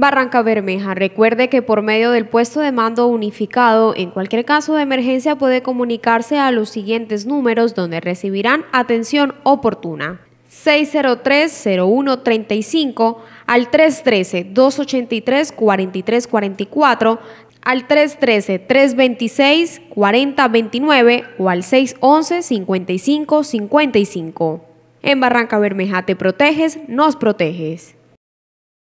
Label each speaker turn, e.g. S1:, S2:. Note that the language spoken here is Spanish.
S1: Barranca Bermeja. Recuerde que por medio del puesto de mando unificado, en cualquier caso de emergencia puede comunicarse a los siguientes números donde recibirán atención oportuna. 603-0135 al 313-283-4344 al 313-326-4029 o al 611-5555. En Barranca Bermeja te proteges, nos proteges.